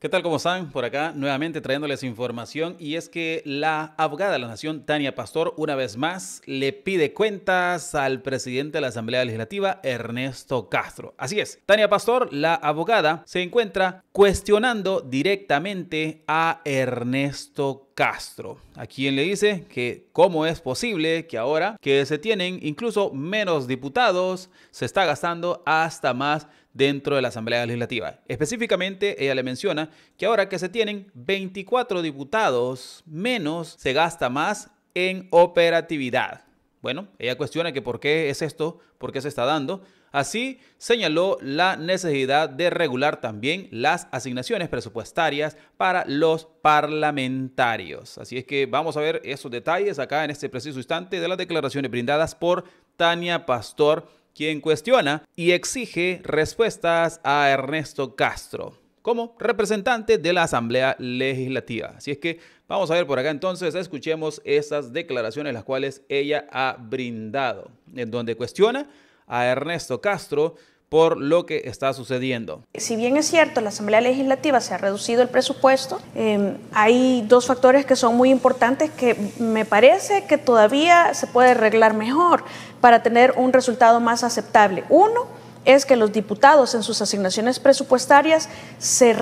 ¿Qué tal? ¿Cómo están? Por acá nuevamente trayéndoles información y es que la abogada de la Nación, Tania Pastor, una vez más le pide cuentas al presidente de la Asamblea Legislativa, Ernesto Castro. Así es, Tania Pastor, la abogada, se encuentra cuestionando directamente a Ernesto Castro, a quien le dice que cómo es posible que ahora que se tienen incluso menos diputados, se está gastando hasta más dentro de la Asamblea Legislativa. Específicamente, ella le menciona que ahora que se tienen 24 diputados menos, se gasta más en operatividad. Bueno, ella cuestiona que por qué es esto, por qué se está dando. Así señaló la necesidad de regular también las asignaciones presupuestarias para los parlamentarios. Así es que vamos a ver esos detalles acá en este preciso instante de las declaraciones brindadas por Tania Pastor quien cuestiona y exige respuestas a Ernesto Castro como representante de la Asamblea Legislativa. Así es que vamos a ver por acá entonces, escuchemos esas declaraciones las cuales ella ha brindado, en donde cuestiona a Ernesto Castro por lo que está sucediendo. Si bien es cierto, la Asamblea Legislativa se ha reducido el presupuesto, em, hay dos factores que son muy importantes que me parece que todavía se puede arreglar mejor para tener un resultado más aceptable. Uno, es que los diputados en sus asignaciones presupuestarias se,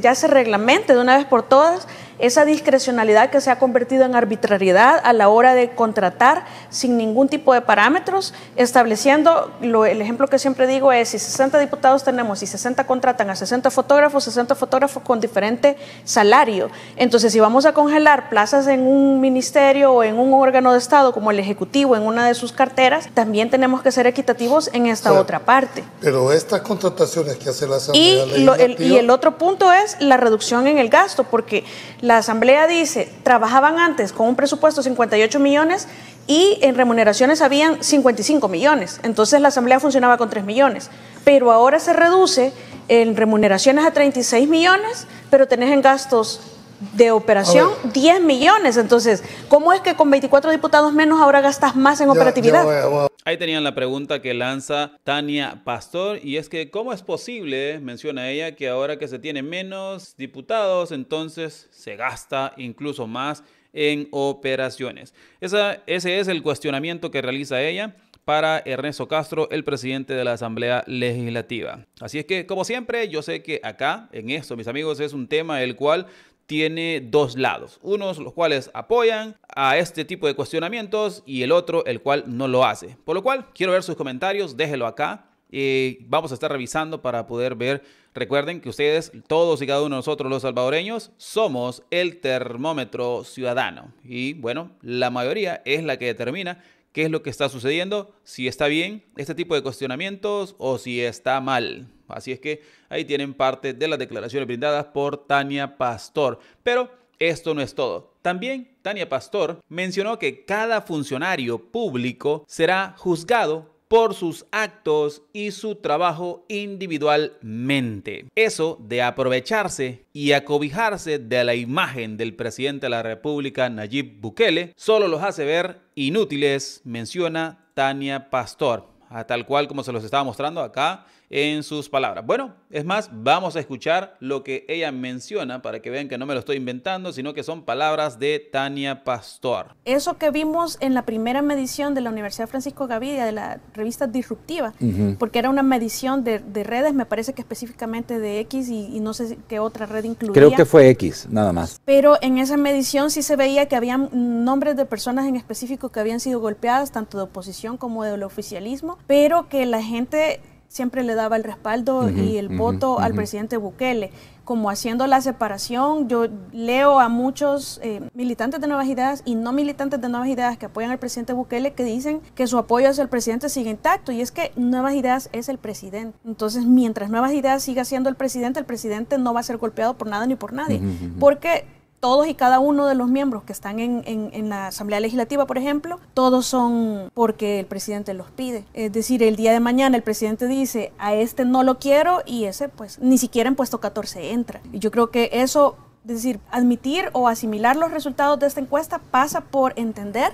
ya se reglamente de una vez por todas esa discrecionalidad que se ha convertido en arbitrariedad a la hora de contratar sin ningún tipo de parámetros, estableciendo, lo, el ejemplo que siempre digo es, si 60 diputados tenemos y 60 contratan a 60 fotógrafos, 60 fotógrafos con diferente salario. Entonces, si vamos a congelar plazas en un ministerio o en un órgano de Estado como el Ejecutivo, en una de sus carteras, también tenemos que ser equitativos en esta otra parte. Pero estas contrataciones que hace la Asamblea y, y el otro punto es la reducción en el gasto, porque la la Asamblea dice, trabajaban antes con un presupuesto de 58 millones y en remuneraciones habían 55 millones. Entonces la Asamblea funcionaba con 3 millones. Pero ahora se reduce en remuneraciones a 36 millones, pero tenés en gastos de operación 10 millones. Entonces, ¿cómo es que con 24 diputados menos ahora gastas más en operatividad? Ahí tenían la pregunta que lanza Tania Pastor y es que ¿cómo es posible, menciona ella, que ahora que se tiene menos diputados, entonces se gasta incluso más en operaciones? Esa, ese es el cuestionamiento que realiza ella para Ernesto Castro, el presidente de la Asamblea Legislativa. Así es que, como siempre, yo sé que acá, en esto, mis amigos, es un tema el cual tiene dos lados, unos los cuales apoyan a este tipo de cuestionamientos y el otro el cual no lo hace. Por lo cual, quiero ver sus comentarios, déjelo acá. y eh, vamos a estar revisando para poder ver. Recuerden que ustedes, todos y cada uno de nosotros los salvadoreños, somos el termómetro ciudadano. Y bueno, la mayoría es la que determina qué es lo que está sucediendo, si está bien este tipo de cuestionamientos o si está mal. Así es que ahí tienen parte de las declaraciones brindadas por Tania Pastor. Pero esto no es todo. También Tania Pastor mencionó que cada funcionario público será juzgado por sus actos y su trabajo individualmente. Eso de aprovecharse y acobijarse de la imagen del presidente de la República, Nayib Bukele, solo los hace ver inútiles, menciona Tania Pastor, a ah, tal cual como se los estaba mostrando acá en sus palabras. Bueno, es más, vamos a escuchar lo que ella menciona para que vean que no me lo estoy inventando, sino que son palabras de Tania Pastor. Eso que vimos en la primera medición de la Universidad Francisco Gavidia, de la revista Disruptiva, porque era una medición de, redes, me parece que específicamente de X y, y no sé qué otra red incluía. Creo que fue X, nada más. Pero en esa medición sí se veía que había nombres de personas en específico que habían sido golpeadas, tanto de oposición como del oficialismo, pero que la gente siempre le daba el respaldo y el voto al presidente Bukele. Como haciendo la separación, yo leo a muchos eh, militantes de Nuevas Ideas y no militantes de Nuevas Ideas que apoyan al presidente Bukele que dicen que su apoyo hacia el presidente sigue intacto y es que Nuevas Ideas es el presidente. Entonces, mientras Nuevas Ideas siga siendo el presidente, el presidente no va a ser golpeado por nada ni por nadie, porque todos y cada uno de los miembros que están en, la Asamblea Legislativa, por ejemplo, todos son porque el presidente los pide. Es decir, el día de mañana el presidente dice, a este no lo quiero y ese pues ni siquiera en puesto 14 entra. Y yo creo que eso... Es decir, admitir o asimilar los resultados de esta encuesta pasa por entender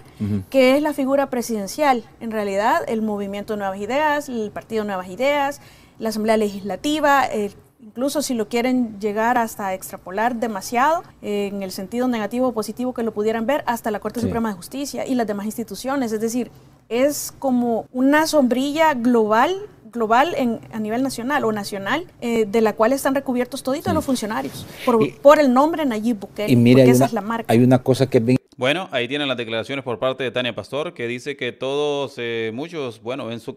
que es la figura presidencial. En realidad, el movimiento Nuevas Ideas, el partido Nuevas Ideas, la Asamblea Legislativa, el incluso si lo quieren llegar hasta extrapolar demasiado, eh, en el sentido negativo o positivo que lo pudieran ver, hasta la Corte Suprema de Justicia y las demás instituciones. Es decir, es como una sombrilla global global en, a nivel nacional o nacional, eh, de la cual están recubiertos toditos los funcionarios, por, el nombre Nayib Bukele, porque esa es la marca. Hay una cosa que es bueno, ahí tienen las declaraciones por parte de Tania Pastor, que dice que todos, eh, muchos, bueno, en su,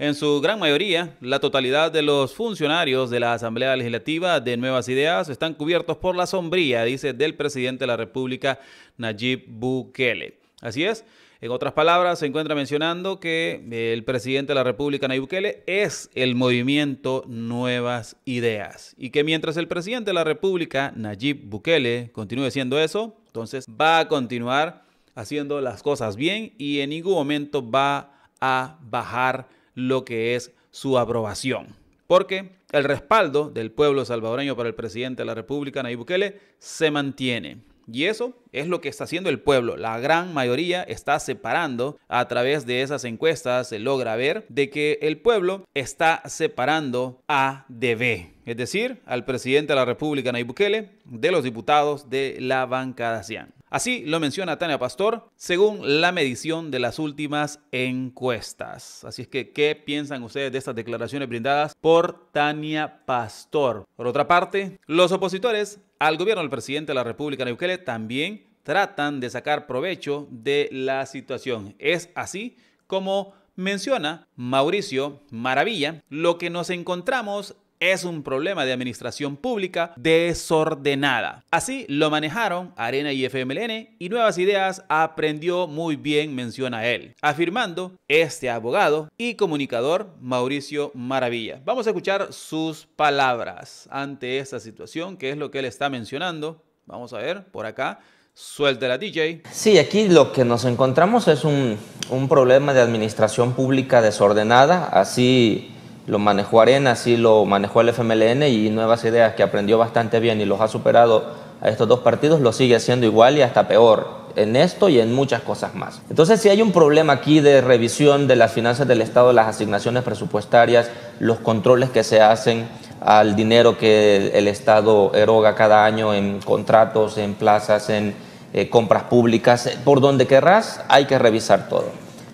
en su gran mayoría, la totalidad de los funcionarios de la Asamblea Legislativa de Nuevas Ideas están cubiertos por la sombría, dice, del presidente de la República, Nayib Bukele. Así es. En otras palabras, se encuentra mencionando que el presidente de la República, Nayib Bukele, es el movimiento Nuevas Ideas. Y que mientras el presidente de la República, Nayib Bukele, continúe siendo eso, entonces va a continuar haciendo las cosas bien y en ningún momento va a bajar lo que es su aprobación. Porque el respaldo del pueblo salvadoreño para el presidente de la República, Nayib Bukele, se mantiene. Y eso es lo que está haciendo el pueblo. La gran mayoría está separando a través de esas encuestas. Se logra ver de que el pueblo está separando a de B. Es decir, al presidente de la República, Nayib Bukele, de los diputados de la bancada CIAN. Así lo menciona Tania Pastor, según la medición de las últimas encuestas. Así es que, ¿qué piensan ustedes de estas declaraciones brindadas por Tania Pastor? Por otra parte, los opositores al gobierno del presidente de la República, Neuquele, también tratan de sacar provecho de la situación. Es así como menciona Mauricio Maravilla, lo que nos encontramos es un problema de administración pública desordenada. Así lo manejaron Arena y FMLN y Nuevas Ideas aprendió muy bien, menciona él, afirmando este abogado y comunicador Mauricio Maravilla. Vamos a escuchar sus palabras ante esta situación, que es lo que él está mencionando. Vamos a ver por acá. Suelte la DJ. Sí, aquí lo que nos encontramos es un, un problema de administración pública desordenada, así lo manejó Arena, sí lo manejó el FMLN y nuevas ideas que aprendió bastante bien y los ha superado a estos dos partidos, lo sigue haciendo igual y hasta peor en esto y en muchas cosas más. Entonces, si hay un problema aquí de revisión de las finanzas del Estado, las asignaciones presupuestarias, los controles que se hacen al dinero que el Estado eroga cada año en contratos, en plazas, en eh, compras públicas, eh, por donde querrás, hay que revisar todo.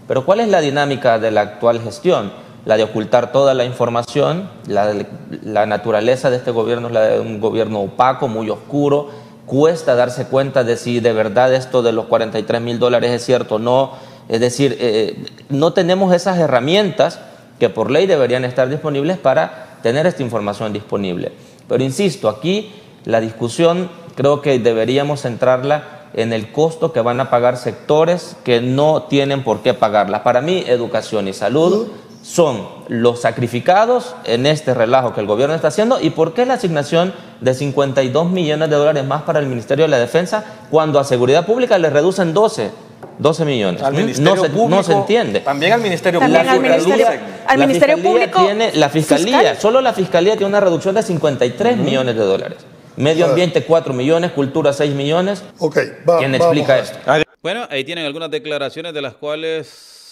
Pero ¿cuál es la dinámica de la actual gestión? la de ocultar toda la información. La, naturaleza de este gobierno es la de un gobierno opaco, muy oscuro. Cuesta darse cuenta de si de verdad esto de los 43 mil dólares es cierto o no. Es decir, eh, eh, no tenemos esas herramientas que por ley deberían estar disponibles para tener esta información disponible. Pero insisto, aquí la discusión creo que deberíamos centrarla en el costo que van a pagar sectores que no tienen por qué pagarla. Para mí, educación y salud son los sacrificados en este relajo que el gobierno está haciendo y por qué la asignación de 52 millones de dólares más para el Ministerio de la Defensa cuando a Seguridad Pública le reducen 12. 12 millones. no, se, no se entiende. También al Ministerio Público. Al Ministerio, la Público. Tiene, la Fiscalía, solo la Fiscalía tiene una reducción de 53 millones de dólares. Medio ambiente 4 millones, cultura 6 millones. ¿Quién explica esto? Bueno, ahí tienen algunas declaraciones de las cuales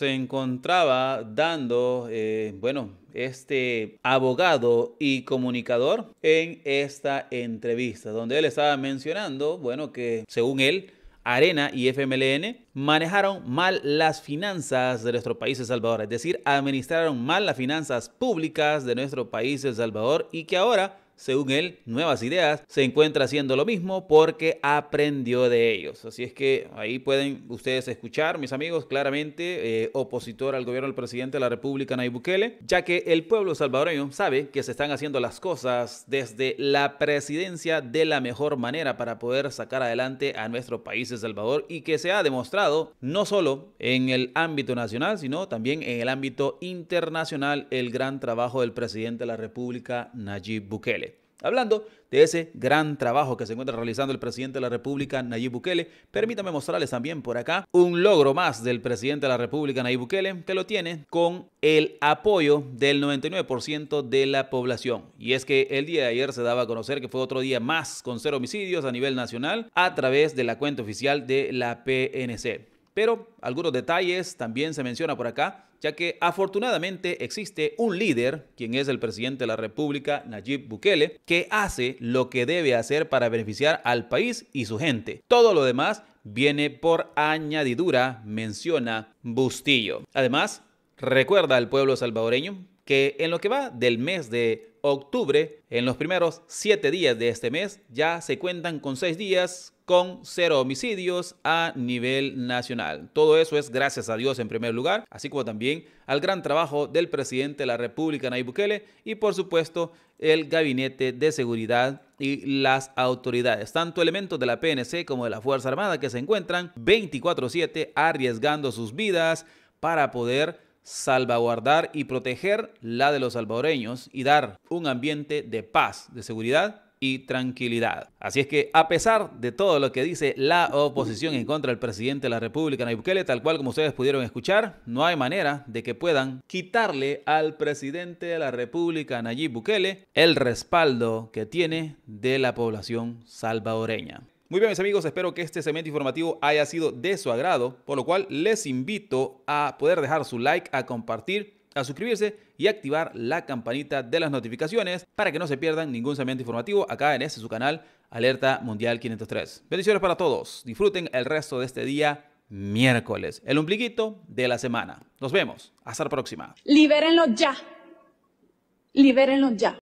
se encontraba dando, eh, bueno, este abogado y comunicador en esta entrevista, donde él estaba mencionando, bueno, que según él, Arena y FMLN manejaron mal las finanzas de nuestro país El Salvador, es decir, administraron mal las finanzas públicas de nuestro país El Salvador y que ahora según él, nuevas ideas, se encuentra haciendo lo mismo porque aprendió de ellos. Así es que ahí pueden ustedes escuchar, mis amigos, claramente eh, opositor al gobierno del presidente de la República, Nayib Bukele, ya que el pueblo salvadoreño sabe que se están haciendo las cosas desde la presidencia de la mejor manera para poder sacar adelante a nuestro país, de Salvador, y que se ha demostrado no solo en el ámbito nacional, sino también en el ámbito internacional el gran trabajo del presidente de la República, Nayib Bukele. Hablando de ese gran trabajo que se encuentra realizando el presidente de la República, Nayib Bukele, permítame mostrarles también por acá un logro más del presidente de la República, Nayib Bukele, que lo tiene con el apoyo del 99% de la población. Y es que el día de ayer se daba a conocer que fue otro día más con cero homicidios a nivel nacional a través de la cuenta oficial de la PNC. Pero algunos detalles también se menciona por acá, ya que afortunadamente existe un líder, quien es el presidente de la República, Nayib Bukele, que hace lo que debe hacer para beneficiar al país y su gente. Todo lo demás viene por añadidura, menciona Bustillo. Además, recuerda al pueblo salvadoreño que en lo que va del mes de octubre, en los primeros siete días de este mes, ya se cuentan con seis días con cero homicidios a nivel nacional. Todo eso es gracias a Dios en primer lugar, así como también al gran trabajo del presidente de la República, Nayib Bukele, y por supuesto el Gabinete de Seguridad y las autoridades, tanto elementos de la PNC como de la Fuerza Armada que se encuentran 24/7 arriesgando sus vidas para poder salvaguardar y proteger la de los salvadoreños y dar un ambiente de paz, de seguridad y tranquilidad. Así es que a pesar de todo lo que dice la oposición en contra del presidente de la República, Nayib Bukele, tal cual como ustedes pudieron escuchar, no hay manera de que puedan quitarle al presidente de la República, Nayib Bukele, el respaldo que tiene de la población salvadoreña. Muy bien, mis amigos, espero que este segmento informativo haya sido de su agrado, por lo cual les invito a poder dejar su like, a compartir, a suscribirse y activar la campanita de las notificaciones para que no se pierdan ningún segmento informativo acá en este su canal Alerta Mundial 503. Bendiciones para todos, disfruten el resto de este día miércoles, el ombliguito de la semana. Nos vemos, hasta la próxima. Libérenlo ya, libérenlo ya.